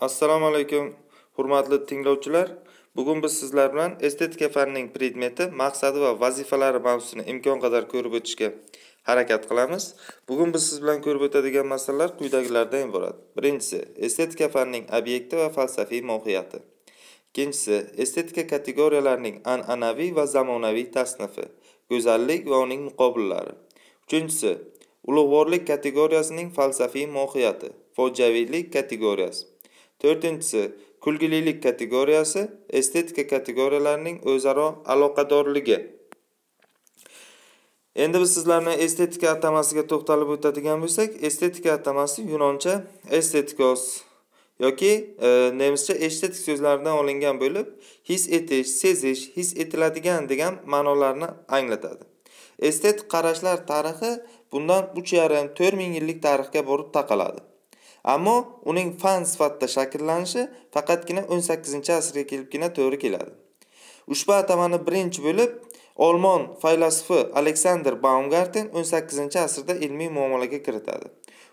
assalomu alaykum hurmatli tinglovchilar bugun biz sizlar bilan estetika fanining predmeti maqsadi va vazifalari mavzusini imkon qadar ko'rib o'tishga harakat qilamiz bugun biz siz bilan ko'rib o'tadigan masalalar quyidagilardan iborat birinchisi estetika fanining obyekti va falsafiy mohiyati ikkinchisi estetika kategoriyalarining an'anaviy va zamonaviy tasnifi go'zallik va uning muqobillari uchinchisi ulug'vorlik kategoriyasining falsafiy mohiyati fojaviylik kategoriyasi to'rtinchisi kulgililik kategoriyasi estetika kategoriyalarining o'zaro aloqadorligi endi biz sizlarni estetika atamasiga to'xtalib o'tadigan bo'lsak estetika atamasi yunoncha estetikos yoki e, nemischa estetik so'zlaridan olingan bo'lib his etish sezish his etiladigan degan ma'nolarni anglatadi estetik qarashlar tarixi bundan uch yarim to'rt ming yillik tarixga borib taqaladi ammo uning fan sifatida shakllanishi faqatgina 18-asrga kelibgina to'g'ri keladi ushbu atamani birinchi bo'lib olmon faylasufi aleksandr baumgarten 18-asrda ilmiy muomalaga kiritadi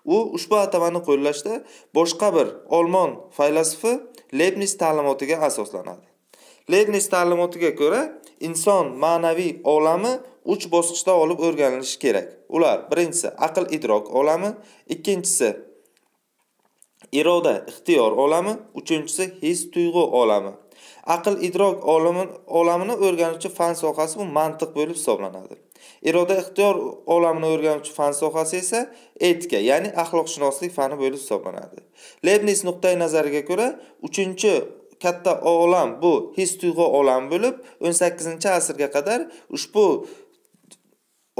u ushbu atamani qo'llashda boshqa bir olmon faylasufi lebnis ta'limotiga asoslanadi lebnis ta'limotiga ko'ra inson ma'naviy olami uch bosqichda olib o'rganilishi kerak ular birinchisi aql idrok olami ikkinchisi iroda ixtiyor olami uchinchisi his tuyg'u olami aql idrok olami olamini o'rganuvchi fan sohasi bu mantiq bo'lib hisoblanadi iroda ixtiyor olamini o'rganuvchi fan sohasi esa etika ya'ni axloqshunoslik fani bo'lib hisoblanadi lebnis nuqtai nazariga ko'ra uchinchi katta olam bu his tuyg'u olami bo'lib o'n sakkizinchi asrga qadar ushbu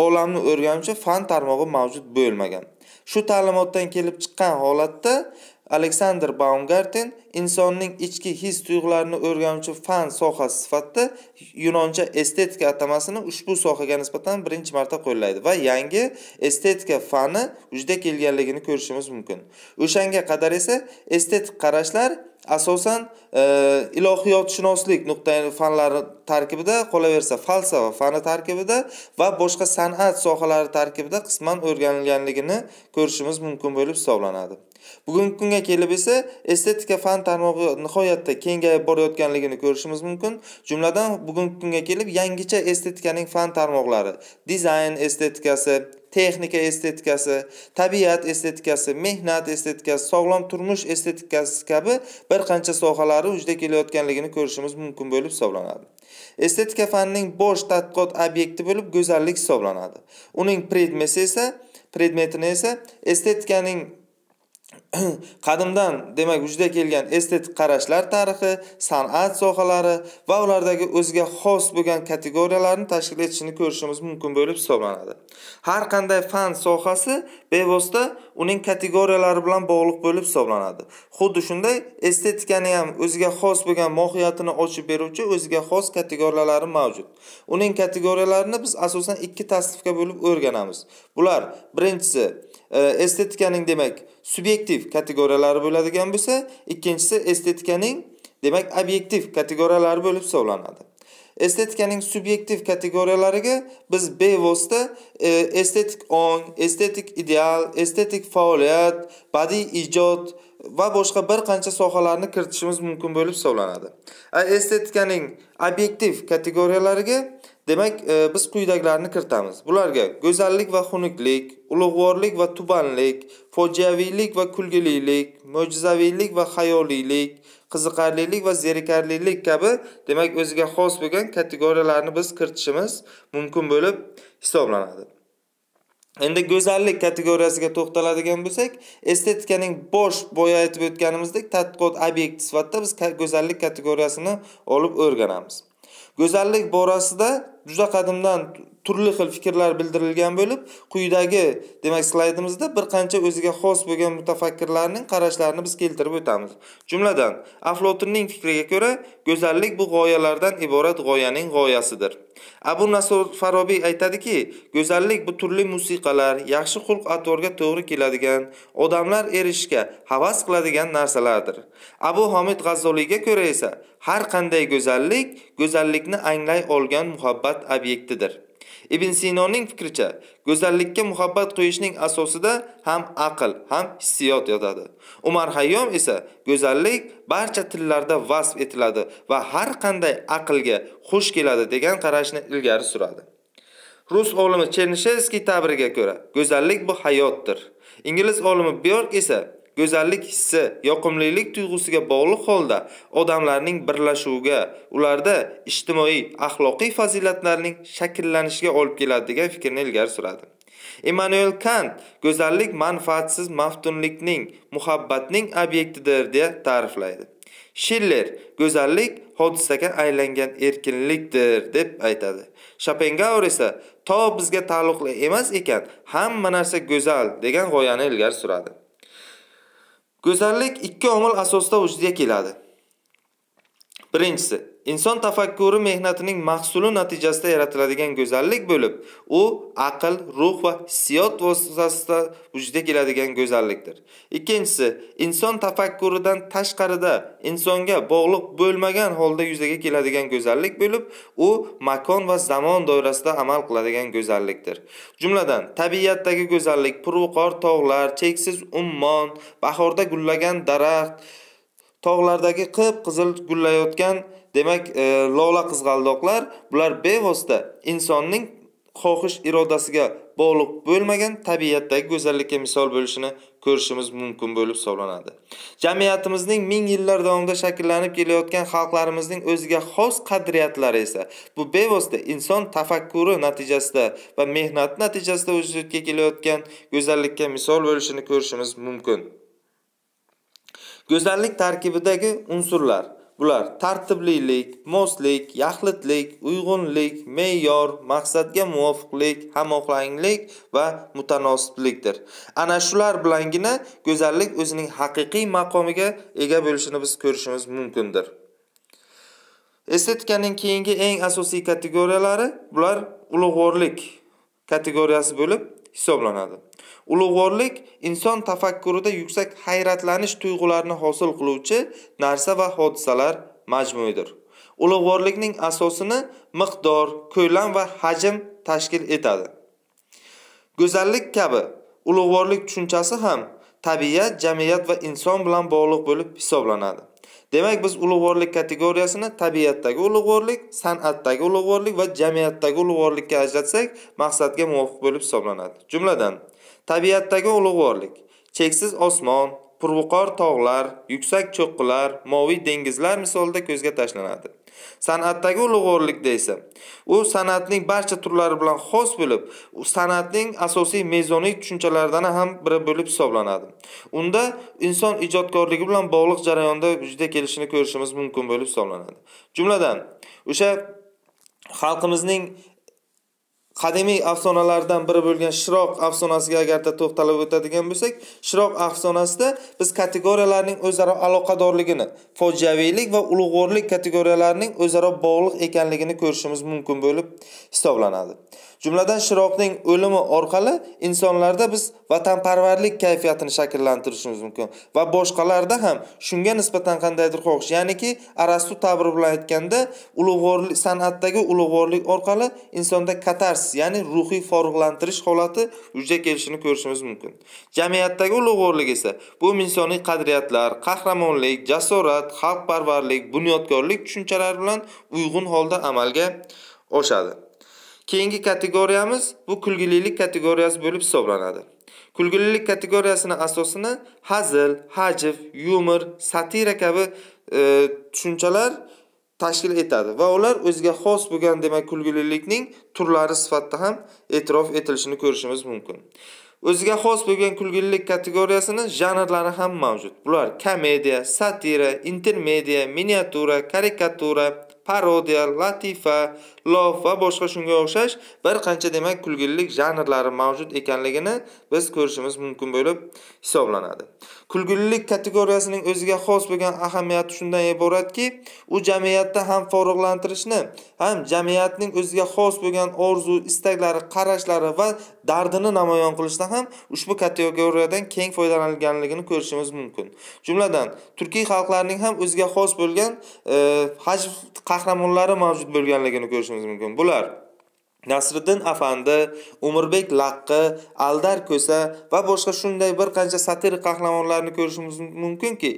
olamni o'rganuvchi fan tarmog'i mavjud bo'lmagan shu ta'limotdan kelib chiqqan holatda aleksandr baumgarten insonning ichki his tuyg'ularini o'rganuvchi fan sohasi sifatida yunoncha estetika atamasini ushbu sohaga nisbatan birinchi marta qo'llaydi va yangi estetika fani vujudga kelganligini ko'rishimiz mumkin o'shanga qadar esa estetik qarashlar asosan e, ilohiyotshunoslik nuqtai fanlari tarkibida qolaversa falsafa fani tarkibida va boshqa san'at sohalari tarkibida qisman o'rganilganligini ko'rishimiz mumkin bo'lib hisoblanadi bugungi kunga kelib esa estetika fan tarmog'i nihoyatda kengayib borayotganligini ko'rishimiz mumkin jumladan bugungi kunga kelib yangicha estetikaning fan tarmoqlari dizayn estetikasi texnika estetikasi tabiat estetikasi mehnat estetikasi sog'lom turmush estetikasi kabi bir qancha sohalari vujudga kelayotganligini ko'rishimiz mumkin bo'lib hisoblanadi estetika fanining bosh tadqiqot obyekti bo'lib go'zallik hisoblanadi uning predmeti esa predmetini esa estetikaning qadimdan demak vujudga kelgan estetik qarashlar tarixi san'at sohalari va ulardagi o'ziga xos bo'lgan kategoriyalarni tashkil etishini ko'rishimiz mumkin bo'lib hisoblanadi har qanday fan sohasi bevosita uning kategoriyalari bilan bog'liq bo'lib hisoblanadi xuddi shunday estetikani ham o'ziga xos bo'lgan mohiyatini ochib beruvchi o'ziga xos kategoriyalari mavjud uning kategoriyalarini biz asosan ikki tasnifga bo'lib o'rganamiz bular birinchisi estetikaning demak subyektiv kategoriyalari bo'ladigan bo'lsa ikkinchisi estetikaning demak obyektiv kategoriyalari bo'lib hisoblanadi estetikaning subyektiv kategoriyalariga biz bevosita e, estetik ong estetik ideal estetik faoliyat badiiy ijod va boshqa bir qancha sohalarni kiritishimiz mumkin bo'lib hisoblanadi estetikaning obyektiv kategoriyalariga demak e, biz quyidagilarni kiritamiz bularga go'zallik va xunuklik ulug'vorlik va tubanlik fojiaviylik va kulgililik mo'jizaviylik va xayoliylik qiziqarlilik va zerikarlilik kabi demak o'ziga xos bo'lgan kategoriyalarni biz kiritishimiz mumkin bo'lib hisoblanadi endi go'zallik kategoriyasiga to'xtaladigan bo'lsak estetikaning bosh boya aytib o'tganimizdek tadqiqot obyekti sifatida biz go'zallik kategoriyasini olib o'rganamiz go'zallik borasida juda qadimdan turli xil fikrlar bildirilgan bo'lib quyidagi demak slaydimizda bir qancha o'ziga xos bo'lgan mutafakkirlarning qarashlarini biz keltirib o'tamiz jumladan aflotinning fikriga ko'ra go'zallik bu g'oyalardan iborat g'oyaning g'oyasidir abu nasr farobiy aytadiki go'zallik bu turli musiqalar yaxshi xulq atvorga to'g'ri keladigan odamlar erishishga havas qiladigan narsalardir abu homid g'azzoliyga ko'ra esa har qanday go'zallik go'zallikni anglay olgan muhabbat obyektidir ibn sinoning fikricha go'zallikka muhabbat qo'yishning asosida ham aql ham hissiyot yotadi umar hayyom esa go'zallik barcha tillarda vasf etiladi va har qanday aqlga xush keladi degan qarashni ilgari suradi rus olimi chernishevskiy ta'biriga ko'ra go'zallik bu hayotdir ingliz olimi byork esa go'zallik hissi yoqimlilik tuyg'usiga bog'liq holda odamlarning birlashuviga ularda ijtimoiy axloqiy fazilatlarning shakllanishiga olib keladi degan fikrni ilgari suradi emmanuel kant go'zallik manfaatsiz maftunlikning muhabbatning obyektidir deya ta'riflaydi shiller go'zallik hodisaga aylangan erkinlikdir deb aytadi Schopenhauer esa to bizga taalluqli emas ekan hamma narsa go'zal degan g'oyani ilgari suradi go'zallik ikki omil asosida vujudga keladi birinchisi inson tafakkuri mehnatining mahsuli natijasida yaratiladigan go'zallik bo'lib u aql ruh va hissiyot vositasida vujudga keladigan go'zallikdir ikkinchisi inson tafakkuridan tashqarida insonga bog'liq bo'lmagan holda yuzaga keladigan go'zallik bo'lib u makon va zamon doirasida amal qiladigan go'zallikdir jumladan tabiatdagi go'zallik purviqor tog'lar cheksiz ummon bahorda gullagan daraxt tog'lardagi qip qizil gullayotgan demak e, lola qizg'aldoqlar bular bevosita insonning xohish irodasiga bog'liq bo'lmagan tabiatdagi go'zallikka misol bo'lishini ko'rishimiz mumkin bo'lib hisoblanadi jamiyatimizning ming yillar davomida shakllanib kelayotgan xalqlarimizning o'ziga xos qadriyatlari esa bu bevosita inson tafakkuri natijasida va mehnati natijasida vujudga kelayotgan go'zallikka misol bo'lishini ko'rishimiz mumkin go'zallik tarkibidagi unsurlar bular tartiblilik moslik yaxlitlik uyg'unlik me'yor maqsadga muvofiqlik hamohanglik va mutanosiblikdir ana shular bilangina go'zallik o'zining haqiqiy maqomiga ega bo'lishini biz ko'rishimiz mumkindir estetikaning keyingi eng asosiy kategoriyalari bular ulug'vorlik kategoriyasi bo'lib hisoblanadi ulug'vorlik inson tafakkurida yuksak hayratlanish tuyg'ularini hosil qiluvchi narsa va hodisalar majmuidir ulug'vorlikning asosini miqdor ko'lam va hajm tashkil etadi go'zallik kabi ulug'vorlik tushunchasi ham tabiat jamiyat va inson bilan bog'liq bo'lib hisoblanadi demak biz ulug'vorlik kategoriyasini tabiatdagi ulug'vorlik san'atdagi ulug'vorlik va jamiyatdagi ulug'vorlikka ajratsak maqsadga muvofiq bo'lib hisoblanadi jumladan tabiatdagi ulug'vorlik cheksiz osmon purviqor tog'lar yuksak cho'qqilar moviy dengizlar misolida ko'zga tashlanadi san'atdagi ulug'vorlikda esa u san'atning barcha turlari bilan xos bo'lib san'atning asosiy mezoniy tushunchalaridan ham biri bo'lib hisoblanadi unda inson ijodkorligi bilan bog'liq jarayonda vujudga kelishini ko'rishimiz mumkin bo'lib hisoblanadi jumladan o'sha xalqimizning qadimiy afsonalardan biri bo'lgan shiroq afsonasiga agarda to'xtalib o'tadigan bo'lsak shiroq afsonasida biz kategoriyalarning o'zaro aloqadorligini fojiaviylik va ulug'vorlik kategoriyalarining o'zaro bog'liq ekanligini ko'rishimiz mumkin bo'lib hisoblanadi jumladan shiroqning o'limi orqali insonlarda biz vatanparvarlik kayfiyatini shakllantirishimiz mumkin va boshqalarda ham shunga nisbatan qandaydir xohish ya'niki arastu tabir bilan aytganda ulug'vorlik san'atdagi ulug'vorlik orqali insonda katars manas ya'ni ruhiy forug'lantirish holati vujudga kelishini ko'rishimiz mumkin jamiyatdagi ulug'vorlik esa bu insoniy qadriyatlar qahramonlik jasorat xalqparvarlik bunyodkorlik tushunchalari bilan uyg'un holda amalga oshadi keyingi kategoriyamiz bu kulgililik kategoriyasi bo'lib hisoblanadi kulgililik kategoriyasini asosini hazil hajv yumor satira kabi e, tushunchalar e, tashkil etadi va ular o'ziga xos bo'lgan demak kulgililikning turlari sifatida ham e'tirof etilishini ko'rishimiz mumkin o'ziga xos bo'lgan kulgililik kategoriyasini janrlari ham mavjud bular komediya satira intermedia miniatura karikatura parodiya latifa lof va boshqa shunga o'xshash bir qancha demak kulgilik janrlari mavjud ekanligini biz ko'rishimiz mumkin bo'lib hisoblanadi kulgulilik kategoriyasining o'ziga xos bo'lgan ahamiyati shundan iboratki u jamiyatda ham forig'lantirishni ham jamiyatning o'ziga xos bo'lgan orzu istaklari qarashlari va dardini namoyon qilishda ham ushbu kategoriyadan keng foydalanilganligini ko'rishimiz mumkin jumladan turkiy xalqlarning ham o'ziga xos bo'lgan hajv qahramonlari mavjud bo'lganligini ko'rishimiz mumkin bular nasriddin afandi umrbek laqqi aldar ko'sa va boshqa shunday bir qancha satirik qahramonlarni ko'rishimiz mumkinki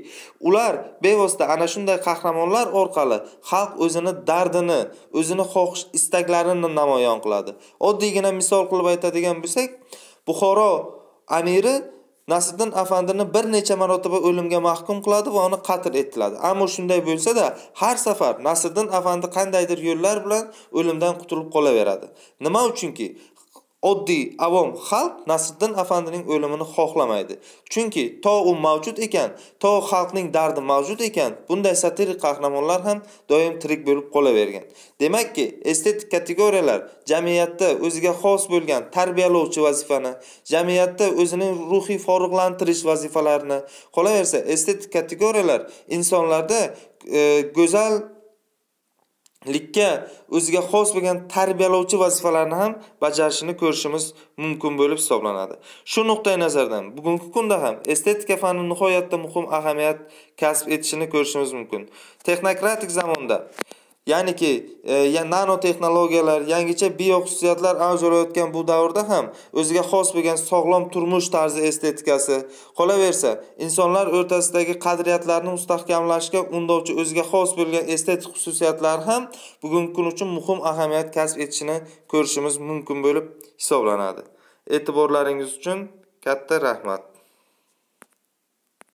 ular bevosita ana shunday qahramonlar orqali xalq o'zini dardini o'zini xohish istaklarini namoyon qiladi oddiygina misol qilib aytadigan bo'lsak buxoro amiri nasriddin afandini bir necha marotaba o'limga mahkum qiladi va uni qatl etiladi ammo shunday bo'lsa-da, har safar nasriddin afandi qandaydir yo'llar bilan o'limdan qutulib qolaveradi nima uchunki oddiy avom xalq nasriddin afandining o'limini xohlamaydi chunki to u mavjud ekan to xalqning dardi mavjud ekan bunday satirik qahramonlar ham doim tirik bo'lib qolavergan demakki estetik kategoriyalar jamiyatda o'ziga xos bo'lgan tarbiyalovchi vazifani jamiyatda o'zining ruhiy forug'lantirish vazifalarini qolaversa estetik kategoriyalar insonlarda e, go'zal likka o'ziga xos bo'lgan tarbiyalovchi vazifalarni ham bajarishini ko'rishimiz mumkin bo'lib hisoblanadi shu nuqtai nazardan bugungi kunda ham estetika fani nihoyatda muhim ahamiyat kasb etishini ko'rishimiz mumkin texnokratik zamonda Ya'niki, e, nanotexnologiyalar, yangicha bioxususiyatlar avj olayotgan bu davrda ham o'ziga xos bo'lgan sog'lom turmush tarzi estetikasi, qolaversa, insonlar o'rtasidagi qadriyatlarni mustahkamlashga undovchi o'ziga xos bo'lgan estetik xususiyatlar ham bugungi kun uchun muhim ahamiyat kasb etishini ko'rishimiz mumkin bo'lib hisoblanadi. E'tiborlaringiz uchun katta rahmat.